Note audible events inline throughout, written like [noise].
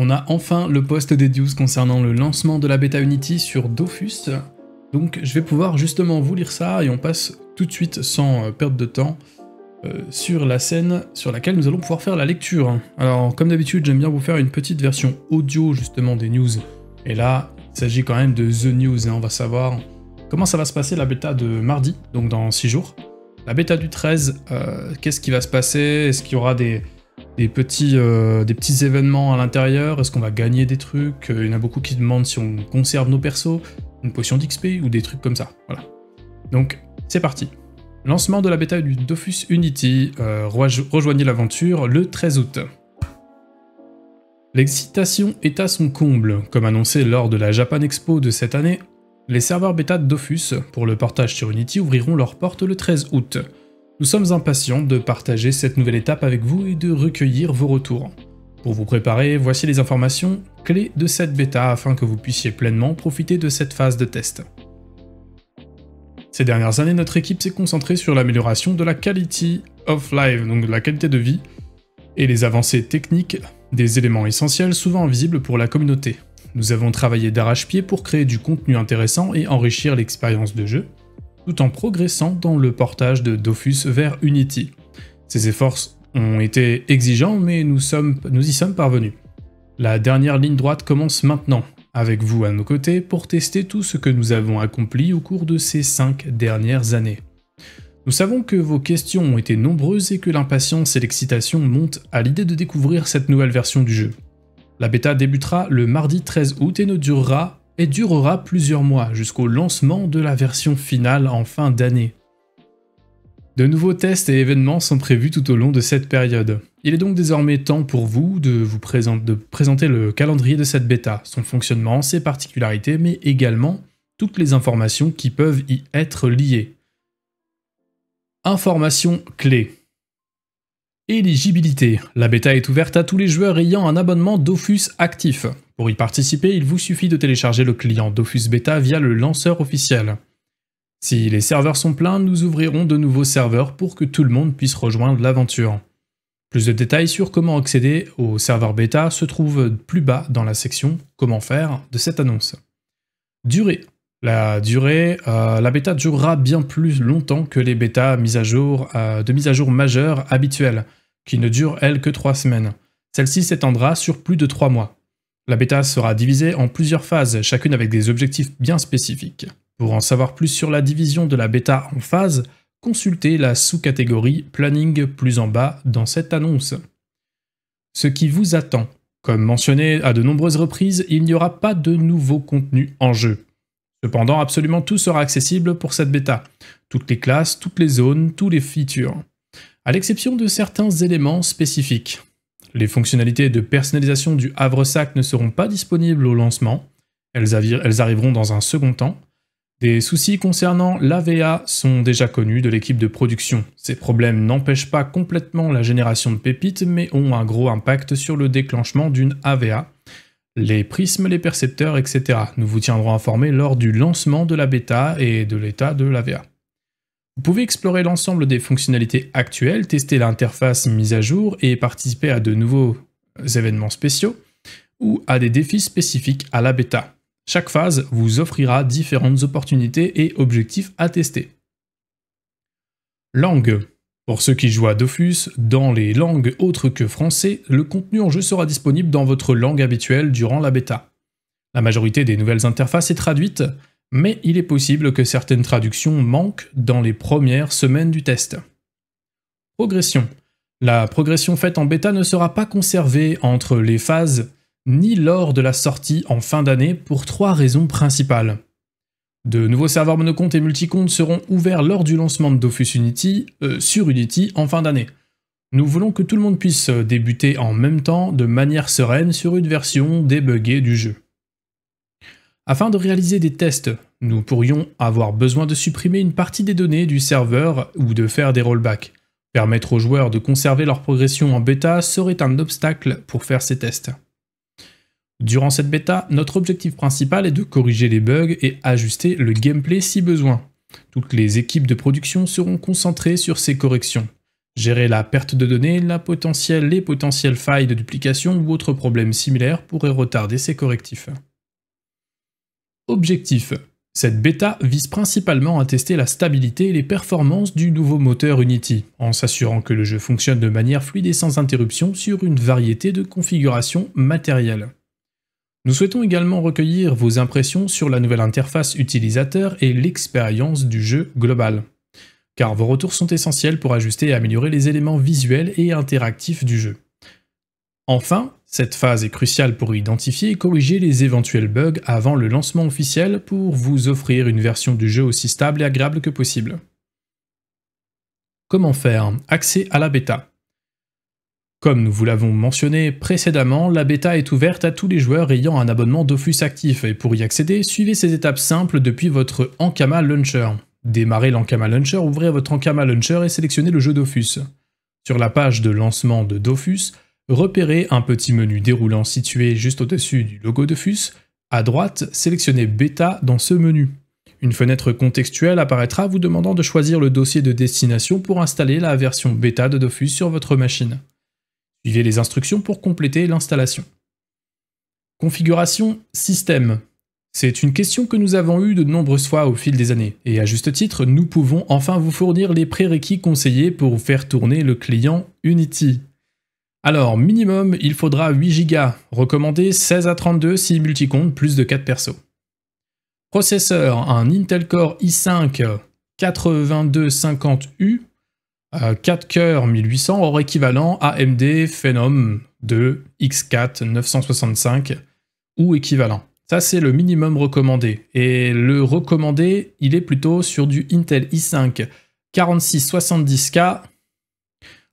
On a enfin le poste des news concernant le lancement de la bêta Unity sur Dofus. Donc je vais pouvoir justement vous lire ça et on passe tout de suite sans euh, perdre de temps euh, sur la scène sur laquelle nous allons pouvoir faire la lecture. Alors comme d'habitude j'aime bien vous faire une petite version audio justement des news. Et là il s'agit quand même de The News et hein, on va savoir comment ça va se passer la bêta de mardi, donc dans 6 jours. La bêta du 13, euh, qu'est-ce qui va se passer Est-ce qu'il y aura des des petits, euh, des petits événements à l'intérieur Est-ce qu'on va gagner des trucs euh, Il y en a beaucoup qui demandent si on conserve nos persos, une potion d'XP ou des trucs comme ça. Voilà. Donc, c'est parti. Lancement de la bêta du Dofus Unity. Euh, rejoignez l'aventure le 13 août. L'excitation est à son comble. Comme annoncé lors de la Japan Expo de cette année, les serveurs bêta de Dofus pour le portage sur Unity ouvriront leurs portes le 13 août. Nous sommes impatients de partager cette nouvelle étape avec vous et de recueillir vos retours. Pour vous préparer, voici les informations clés de cette bêta afin que vous puissiez pleinement profiter de cette phase de test. Ces dernières années, notre équipe s'est concentrée sur l'amélioration de la quality of life, donc de la qualité de vie, et les avancées techniques, des éléments essentiels souvent invisibles pour la communauté. Nous avons travaillé d'arrache-pied pour créer du contenu intéressant et enrichir l'expérience de jeu tout en progressant dans le portage de Dofus vers Unity. Ces efforts ont été exigeants, mais nous, sommes, nous y sommes parvenus. La dernière ligne droite commence maintenant, avec vous à nos côtés pour tester tout ce que nous avons accompli au cours de ces 5 dernières années. Nous savons que vos questions ont été nombreuses et que l'impatience et l'excitation montent à l'idée de découvrir cette nouvelle version du jeu. La bêta débutera le mardi 13 août et ne durera et durera plusieurs mois jusqu'au lancement de la version finale en fin d'année. De nouveaux tests et événements sont prévus tout au long de cette période. Il est donc désormais temps pour vous de vous présenter, présenter le calendrier de cette bêta, son fonctionnement, ses particularités, mais également toutes les informations qui peuvent y être liées. Informations clés. Éligibilité. La bêta est ouverte à tous les joueurs ayant un abonnement Dofus actif. Pour y participer, il vous suffit de télécharger le client Dofus Beta via le lanceur officiel. Si les serveurs sont pleins, nous ouvrirons de nouveaux serveurs pour que tout le monde puisse rejoindre l'aventure. Plus de détails sur comment accéder au serveur bêta se trouvent plus bas dans la section Comment faire de cette annonce. Durée. La durée, euh, la bêta durera bien plus longtemps que les bêtas de mise à jour euh, majeure habituelles, qui ne durent elles que 3 semaines. Celle-ci s'étendra sur plus de 3 mois. La bêta sera divisée en plusieurs phases, chacune avec des objectifs bien spécifiques. Pour en savoir plus sur la division de la bêta en phases, consultez la sous-catégorie Planning plus en bas dans cette annonce. Ce qui vous attend. Comme mentionné à de nombreuses reprises, il n'y aura pas de nouveau contenu en jeu. Cependant, absolument tout sera accessible pour cette bêta. Toutes les classes, toutes les zones, tous les features. À l'exception de certains éléments spécifiques. Les fonctionnalités de personnalisation du havre ne seront pas disponibles au lancement, elles, elles arriveront dans un second temps. Des soucis concernant l'AVA sont déjà connus de l'équipe de production. Ces problèmes n'empêchent pas complètement la génération de pépites, mais ont un gros impact sur le déclenchement d'une AVA, les prismes, les percepteurs, etc. Nous vous tiendrons informés lors du lancement de la bêta et de l'état de l'AVA. Vous pouvez explorer l'ensemble des fonctionnalités actuelles, tester l'interface mise à jour et participer à de nouveaux euh, événements spéciaux ou à des défis spécifiques à la bêta. Chaque phase vous offrira différentes opportunités et objectifs à tester. Langue. Pour ceux qui jouent à Dofus, dans les langues autres que français, le contenu en jeu sera disponible dans votre langue habituelle durant la bêta. La majorité des nouvelles interfaces est traduite, mais il est possible que certaines traductions manquent dans les premières semaines du test. Progression. La progression faite en bêta ne sera pas conservée entre les phases ni lors de la sortie en fin d'année pour trois raisons principales. De nouveaux serveurs monocomptes et multicomptes seront ouverts lors du lancement de Dofus Unity euh, sur Unity en fin d'année. Nous voulons que tout le monde puisse débuter en même temps de manière sereine sur une version débuggée du jeu. Afin de réaliser des tests, nous pourrions avoir besoin de supprimer une partie des données du serveur ou de faire des rollbacks. Permettre aux joueurs de conserver leur progression en bêta serait un obstacle pour faire ces tests. Durant cette bêta, notre objectif principal est de corriger les bugs et ajuster le gameplay si besoin. Toutes les équipes de production seront concentrées sur ces corrections. Gérer la perte de données, la les potentielles failles de duplication ou autres problèmes similaires pourraient retarder ces correctifs. Objectif cette bêta vise principalement à tester la stabilité et les performances du nouveau moteur Unity, en s'assurant que le jeu fonctionne de manière fluide et sans interruption sur une variété de configurations matérielles. Nous souhaitons également recueillir vos impressions sur la nouvelle interface utilisateur et l'expérience du jeu global, car vos retours sont essentiels pour ajuster et améliorer les éléments visuels et interactifs du jeu. Enfin, cette phase est cruciale pour identifier et corriger les éventuels bugs avant le lancement officiel pour vous offrir une version du jeu aussi stable et agréable que possible. Comment faire Accès à la bêta. Comme nous vous l'avons mentionné précédemment, la bêta est ouverte à tous les joueurs ayant un abonnement Dofus actif et pour y accéder, suivez ces étapes simples depuis votre Ankama Launcher. Démarrez l'Ankama Launcher, ouvrez votre Ankama Launcher et sélectionnez le jeu Dofus. Sur la page de lancement de Dofus, Repérez un petit menu déroulant situé juste au-dessus du logo de FUS. À droite, sélectionnez Bêta dans ce menu. Une fenêtre contextuelle apparaîtra vous demandant de choisir le dossier de destination pour installer la version bêta de Dofus sur votre machine. Suivez les instructions pour compléter l'installation. Configuration système. C'est une question que nous avons eue de nombreuses fois au fil des années, et à juste titre, nous pouvons enfin vous fournir les prérequis conseillés pour faire tourner le client Unity. Alors, minimum, il faudra 8 Go, recommandé 16 à 32 si multicompte plus de 4 persos. Processeur, un Intel Core i5 8250U, 4 cœurs 1800, or équivalent AMD Phenom 2 X4 965 ou équivalent. Ça, c'est le minimum recommandé. Et le recommandé, il est plutôt sur du Intel i5 4670K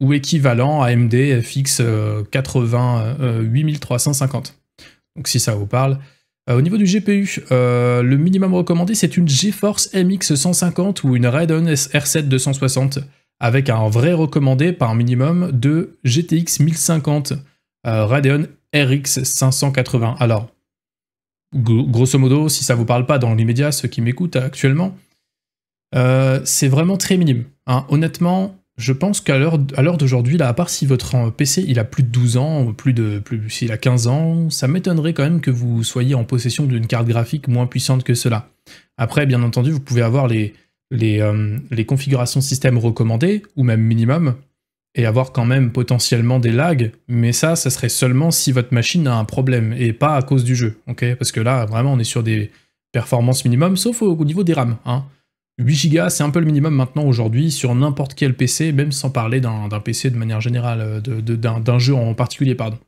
ou équivalent à AMD FX 88350. Donc si ça vous parle. Euh, au niveau du GPU, euh, le minimum recommandé c'est une GeForce MX 150 ou une Radeon R7 260 avec un vrai recommandé par minimum de GTX 1050 euh, Radeon RX 580. Alors, grosso modo, si ça vous parle pas dans l'immédiat, ceux qui m'écoutent actuellement, c'est vraiment très minime. Hein. Honnêtement, je pense qu'à l'heure d'aujourd'hui, là, à part si votre euh, PC il a plus de 12 ans, plus de plus il a 15 ans, ça m'étonnerait quand même que vous soyez en possession d'une carte graphique moins puissante que cela. Après, bien entendu, vous pouvez avoir les, les, euh, les configurations système recommandées, ou même minimum, et avoir quand même potentiellement des lags, mais ça, ça serait seulement si votre machine a un problème, et pas à cause du jeu, ok Parce que là, vraiment, on est sur des performances minimum, sauf au, au niveau des RAM, hein 8 Go, c'est un peu le minimum maintenant aujourd'hui sur n'importe quel PC, même sans parler d'un PC de manière générale, euh, d'un jeu en particulier, pardon.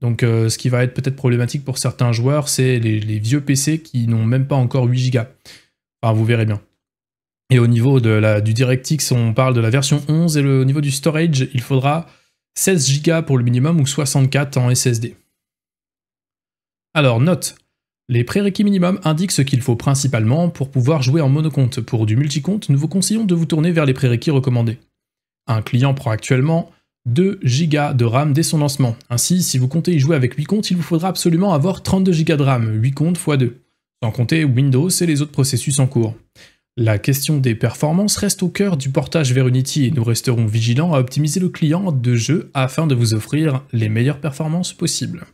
Donc euh, ce qui va être peut-être problématique pour certains joueurs, c'est les, vieux PC qui n'ont même pas encore 8 Go. Enfin, vous verrez bien. Et au niveau de la, du DirectX, on parle de la version 11, et au niveau du storage, il faudra 16 Go pour le minimum ou 64 en SSD. Alors, note, les prérequis minimum indiquent ce qu'il faut principalement pour pouvoir jouer en monocompte. Pour du multicompte, nous vous conseillons de vous tourner vers les prérequis recommandés. Un client prend actuellement 2 Go de RAM dès son lancement. Ainsi, si vous comptez y jouer avec 8 comptes, il vous faudra absolument avoir 32 Go de RAM, 8 comptes x 2, sans compter Windows et les autres processus en cours. La question des performances reste au cœur du portage vers Unity et nous resterons vigilants à optimiser le client de jeu afin de vous offrir les meilleures performances possibles.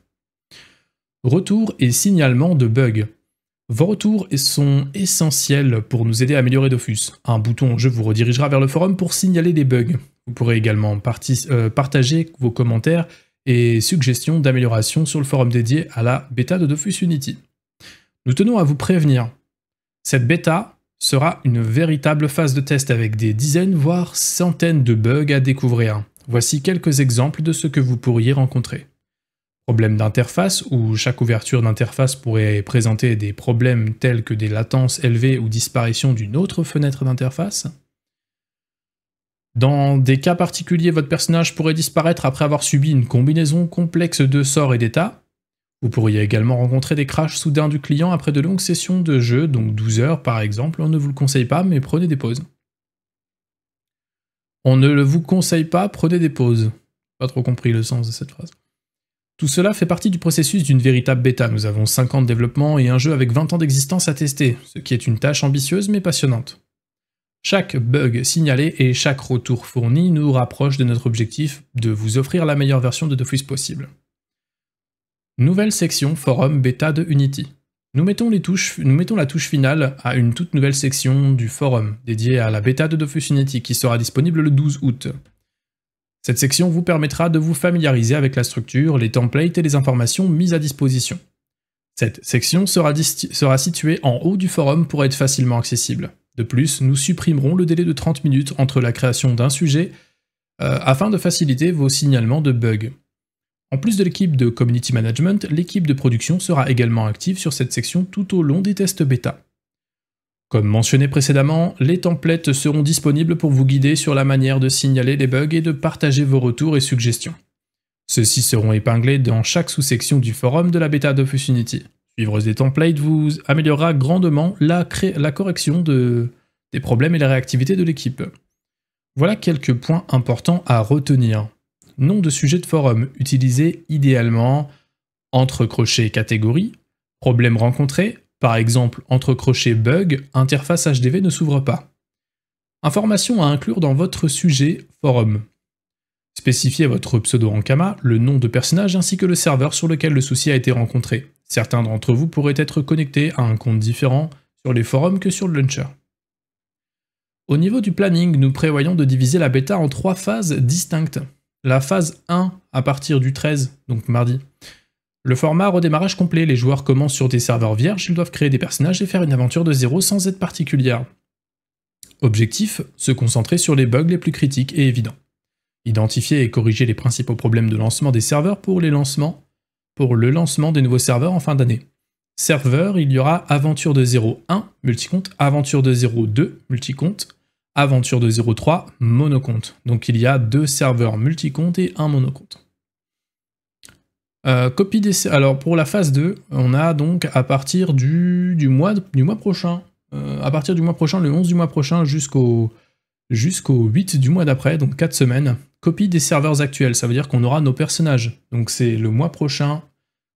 Retours et signalement de bugs. Vos retours sont essentiels pour nous aider à améliorer Dofus. Un bouton Je vous redirigera vers le forum pour signaler des bugs. Vous pourrez également euh, partager vos commentaires et suggestions d'amélioration sur le forum dédié à la bêta de Dofus Unity. Nous tenons à vous prévenir. Cette bêta sera une véritable phase de test avec des dizaines voire centaines de bugs à découvrir. Voici quelques exemples de ce que vous pourriez rencontrer. Problème d'interface, où chaque ouverture d'interface pourrait présenter des problèmes tels que des latences élevées ou disparition d'une autre fenêtre d'interface. Dans des cas particuliers, votre personnage pourrait disparaître après avoir subi une combinaison complexe de sorts et d'états. Vous pourriez également rencontrer des crashs soudains du client après de longues sessions de jeu, donc 12 heures par exemple, on ne vous le conseille pas, mais prenez des pauses. On ne le vous conseille pas, prenez des pauses. Pas trop compris le sens de cette phrase. Tout cela fait partie du processus d'une véritable bêta, nous avons 5 ans de développement et un jeu avec 20 ans d'existence à tester, ce qui est une tâche ambitieuse mais passionnante. Chaque bug signalé et chaque retour fourni nous rapproche de notre objectif de vous offrir la meilleure version de Dofus possible. Nouvelle section Forum Bêta de Unity. Nous mettons, nous mettons, la touche finale à une toute nouvelle section du forum dédiée à la bêta de Dofus Unity qui sera disponible le 12 août. Cette section vous permettra de vous familiariser avec la structure, les templates et les informations mises à disposition. Cette section sera, située en haut du forum pour être facilement accessible. De plus, nous supprimerons le délai de 30 minutes entre la création d'un sujet euh, afin de faciliter vos signalements de bugs. En plus de l'équipe de community management, l'équipe de production sera également active sur cette section tout au long des tests bêta. Comme mentionné précédemment, les templates seront disponibles pour vous guider sur la manière de signaler les bugs et de partager vos retours et suggestions. Ceux-ci seront épinglés dans chaque sous-section du forum de la bêta d'Office Unity. Suivre des templates vous améliorera grandement la, correction des problèmes et la réactivité de l'équipe. Voilà quelques points importants à retenir. Nom de sujet de forum utilisé idéalement entre crochets catégories, problèmes rencontrés, par exemple, entre crochets bug, interface HDV ne s'ouvre pas. Information à inclure dans votre sujet forum. Spécifiez votre pseudo en le nom de personnage ainsi que le serveur sur lequel le souci a été rencontré. Certains d'entre vous pourraient être connectés à un compte différent sur les forums que sur le launcher. Au niveau du planning, nous prévoyons de diviser la bêta en trois phases distinctes. La phase 1 à partir du 13, donc mardi, le format redémarrage complet, les joueurs commencent sur des serveurs vierges, ils doivent créer des personnages et faire une aventure de zéro sans être particulière. Objectif, se concentrer sur les bugs les plus critiques et évidents. Identifier et corriger les principaux problèmes de lancement des serveurs pour, les lancements, pour le lancement des nouveaux serveurs en fin d'année. Serveur, il y aura Aventure de 0.1, multicompte, Aventure de 0.2, multicompte, Aventure de 0.3, monocompte. Donc il y a deux serveurs multicompte et un monocompte. Euh, copie des Alors pour la phase 2, on a donc à partir du, du, mois, du mois prochain, euh, à partir du mois prochain, le 11 du mois prochain jusqu'au jusqu'au 8 du mois d'après, donc 4 semaines, copie des serveurs actuels. Ça veut dire qu'on aura nos personnages. Donc c'est le mois prochain,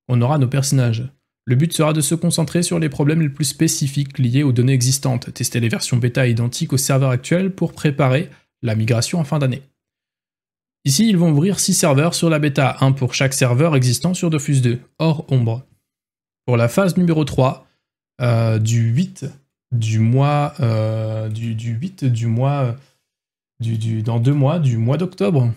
on aura nos personnages. Le but sera de se concentrer sur les problèmes les plus spécifiques liés aux données existantes, tester les versions bêta identiques aux serveur actuel pour préparer la migration en fin d'année. Ici, ils vont ouvrir 6 serveurs sur la bêta, 1 pour chaque serveur existant sur Dofus 2, hors ombre. Pour la phase numéro 3, euh, du 8 euh, du mois, du, 8 du mois, du, dans deux mois, du mois d'octobre,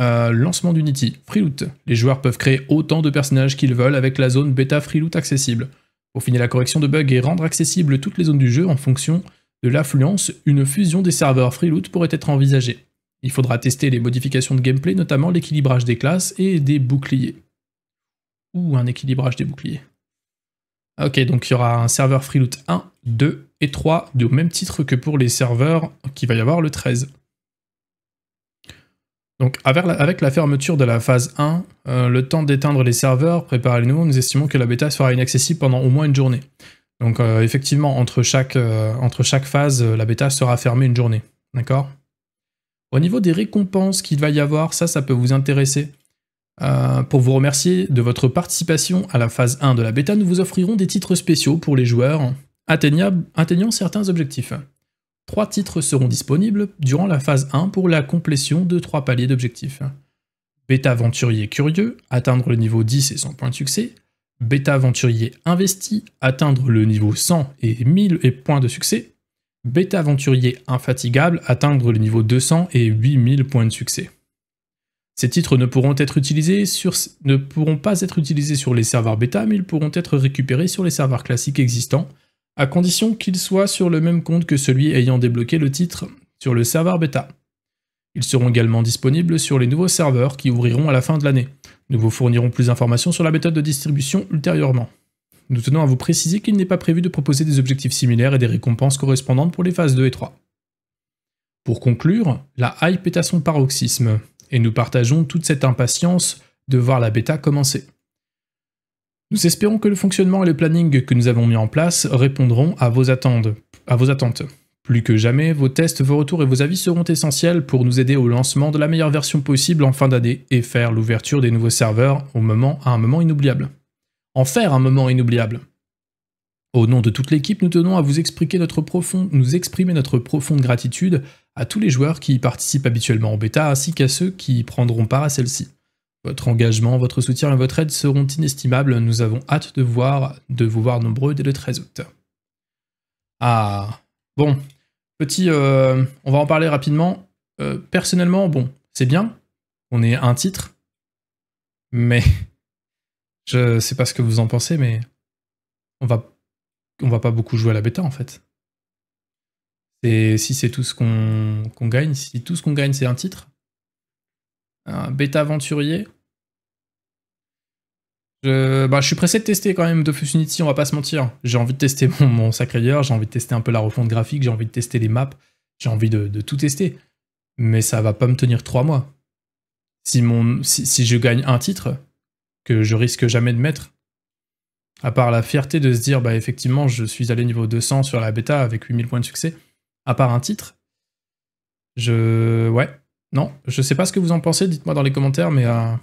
euh, lancement d'Unity, Freeloot. Les joueurs peuvent créer autant de personnages qu'ils veulent avec la zone bêta Freeloot accessible. Pour finir la correction de bugs et rendre accessibles toutes les zones du jeu en fonction de l'affluence, une fusion des serveurs Freeloot pourrait être envisagée. Il faudra tester les modifications de gameplay, notamment l'équilibrage des classes et des boucliers. Ou un équilibrage des boucliers. Ah, ok, donc il y aura un serveur Freeloot 1, 2 et 3, du même titre que pour les serveurs qui va y avoir le 13. Donc avec la, fermeture de la phase 1, euh, le temps d'éteindre les serveurs, préparer les nouveaux, nous estimons que la bêta sera inaccessible pendant au moins une journée. Donc euh, effectivement, entre chaque, euh, entre chaque phase, la bêta sera fermée une journée. D'accord au niveau des récompenses qu'il va y avoir, ça, ça peut vous intéresser. Euh, pour vous remercier de votre participation à la phase 1 de la bêta, nous vous offrirons des titres spéciaux pour les joueurs, atteignant certains objectifs. Trois titres seront disponibles durant la phase 1 pour la complétion de trois paliers d'objectifs. Bêta aventurier curieux, atteindre le niveau 10 et 100 points de succès. Bêta aventurier investi, atteindre le niveau 100 et 1000 et points de succès. Bêta aventurier infatigable, atteindre le niveau 200 et 8000 points de succès. Ces titres ne pourront, ne pourront pas être utilisés sur les serveurs bêta, mais ils pourront être récupérés sur les serveurs classiques existants, à condition qu'ils soient sur le même compte que celui ayant débloqué le titre sur le serveur bêta. Ils seront également disponibles sur les nouveaux serveurs qui ouvriront à la fin de l'année. Nous vous fournirons plus d'informations sur la méthode de distribution ultérieurement. Nous tenons à vous préciser qu'il n'est pas prévu de proposer des objectifs similaires et des récompenses correspondantes pour les phases 2 et 3. Pour conclure, la hype est à son paroxysme, et nous partageons toute cette impatience de voir la bêta commencer. Nous espérons que le fonctionnement et le planning que nous avons mis en place répondront à vos attentes. À vos attentes. Plus que jamais, vos tests, vos retours et vos avis seront essentiels pour nous aider au lancement de la meilleure version possible en fin d'année et faire l'ouverture des nouveaux serveurs au moment, à un moment inoubliable en faire un moment inoubliable. Au nom de toute l'équipe, nous tenons à vous expliquer notre profond, nous exprimer notre profonde gratitude à tous les joueurs qui participent habituellement en bêta ainsi qu'à ceux qui prendront part à celle-ci. Votre engagement, votre soutien et votre aide seront inestimables. Nous avons hâte de, voir, de vous voir nombreux dès le 13 août. Ah, bon, petit, euh, on va en parler rapidement. Euh, personnellement, bon, c'est bien, on est un titre, mais je sais pas ce que vous en pensez, mais on va, on va pas beaucoup jouer à la bêta en fait. Et si c'est tout ce qu'on gagne, si tout ce qu'on gagne c'est un titre, un bêta aventurier. Je, bah, je suis pressé de tester quand même Dofus Unity, on va pas se mentir. J'ai envie de tester [laughs] mon, mon j'ai envie de tester un peu la refonte graphique, j'ai envie de tester les maps, j'ai envie de, tout tester. Mais ça va pas me tenir trois mois. Si, mon, si je gagne un titre, que je risque jamais de mettre. À part la fierté de se dire, bah effectivement, je suis allé niveau 200 sur la bêta avec 8000 points de succès, à part un titre. Je. Ouais. Non, je sais pas ce que vous en pensez, dites-moi dans les commentaires, mais. Euh,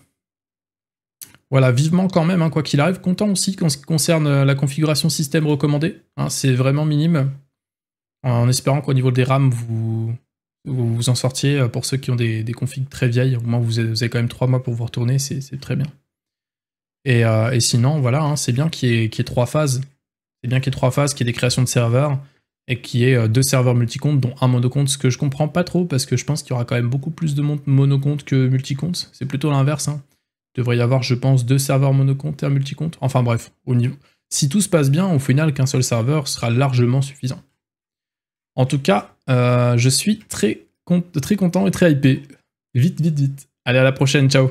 voilà, vivement quand même, hein, quoi qu'il arrive. Content aussi en ce qui concerne la configuration système recommandée. Hein, c'est vraiment minime. En espérant qu'au niveau des RAM, vous, vous en sortiez. Pour ceux qui ont des, configs très vieilles, au moins vous avez, quand même 3 mois pour vous retourner, c'est très bien. Euh, et, sinon, voilà, hein, c'est bien qu'il y, ait trois phases. C'est bien qu'il y ait trois phases, qu'il y ait des créations de serveurs et qu'il y ait euh, deux serveurs multicomptes, dont un monocompte, ce que je comprends pas trop parce que je pense qu'il y aura quand même beaucoup plus de monde que multicomptes. C'est plutôt l'inverse. Hein. Il devrait y avoir, je pense, deux serveurs monocompte et un multicompte. Enfin bref, au niveau. Si tout se passe bien, au final, qu'un seul serveur sera largement suffisant. En tout cas, euh, je suis très, très content et très hypé. Vite, vite, vite. Allez, à la prochaine, ciao